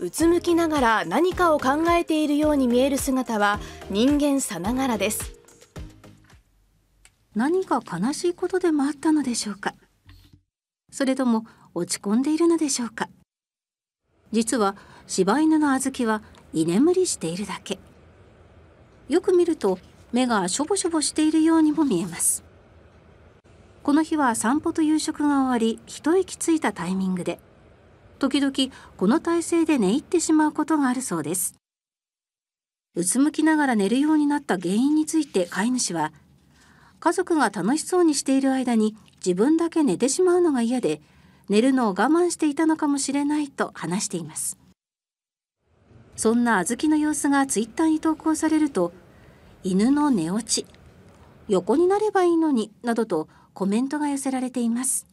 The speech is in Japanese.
うつむきながら何かを考えているように見える姿は人間さながらです何か悲しいことでもあったのでしょうかそれとも落ち込んでいるのでしょうか実は柴犬の小豆は居眠りしているだけよく見ると目がしょぼしょぼしているようにも見えますこの日は散歩と夕食が終わり一息ついたタイミングで時々この体勢で寝入ってしまうことがあるそうです。うつむきながら寝るようになった原因について飼い主は家族が楽しそうにしている間に自分だけ寝てしまうのが嫌で寝るのを我慢していたのかもしれないと話しています。そんな小豆の様子がツイッターに投稿されると犬の寝落ち横になればいいのになどとコメントが寄せられています。